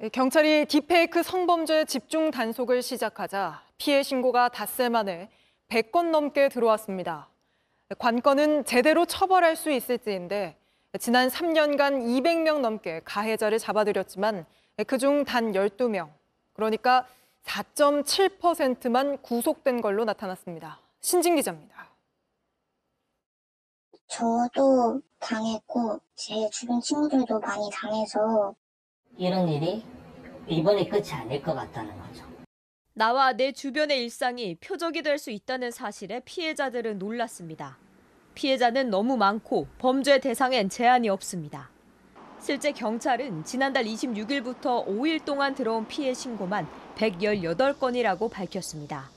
예, 경찰이 딥페이크 성범죄 집중 단속을 시작하자 피해 신고가 닷새 만에 100건 넘게 들어왔습니다. 관건은 제대로 처벌할 수 있을지인데 지난 3년간 200명 넘게 가해자를 잡아들였지만 그중 단 12명, 그러니까 4.7%만 구속된 걸로 나타났습니다. 신진 기자입니다. 저도 당했고 제 주변 친구들도 많이 당해서 이런 일이 이번에 끝이 아닐 것 같다는 거죠. 나와 내 주변의 일상이 표적이 될 수 있다는 사실에 피해자들은 놀랐습니다. 피해자는 너무 많고 범죄 대상엔 제한이 없습니다. 실제 경찰은 지난달 26일부터 5일 동안 들어온 피해 신고만 118건이라고 밝혔습니다.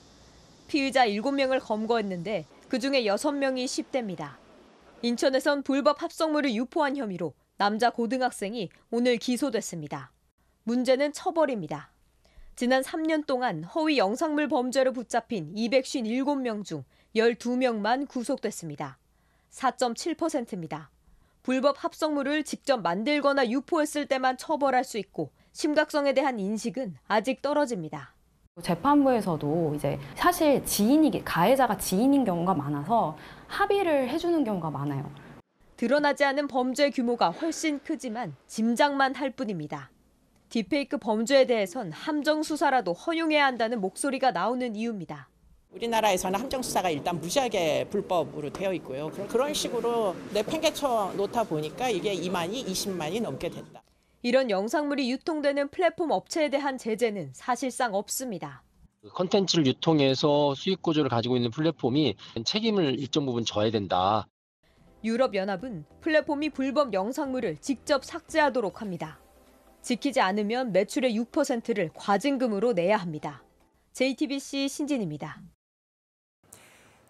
피의자 7명을 검거했는데 그중에 6명이 10대입니다. 인천에선 불법 합성물을 유포한 혐의로 남자 고등학생이 오늘 기소됐습니다. 문제는 처벌입니다. 지난 3년 동안 허위 영상물 범죄로 붙잡힌 257명 중 12명만 구속됐습니다. 4.7%입니다. 불법 합성물을 직접 만들거나 유포했을 때만 처벌할 수 있고 심각성에 대한 인식은 아직 떨어집니다. 재판부에서도 이제 사실 지인이 가해자가 지인인 경우가 많아서 합의를 해주는 경우가 많아요. 드러나지 않은 범죄 규모가 훨씬 크지만 짐작만 할 뿐입니다. 딥페이크 범죄에 대해선 함정 수사라도 허용해야 한다는 목소리가 나오는 이유입니다. 우리나라에서는 함정 수사가 일단 무지하게 불법으로 되어 있고요. 그런 식으로 내팽개쳐 놓다 보니까 이게 2만이 20만이 넘게 된다. 이런 영상물이 유통되는 플랫폼 업체에 대한 제재는 사실상 없습니다. 그 컨텐츠를 유통해서 수익 구조를 가지고 있는 플랫폼이 책임을 일정 부분 져야 된다. 유럽연합은 플랫폼이 불법 영상물을 직접 삭제하도록 합니다. 지키지 않으면 매출의 6%를 과징금으로 내야 합니다. JTBC 신진입니다.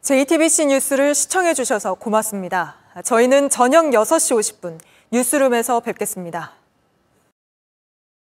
JTBC 뉴스를 시청해 주셔서 고맙습니다. 저희는 저녁 6시 50분 뉴스룸에서 뵙겠습니다.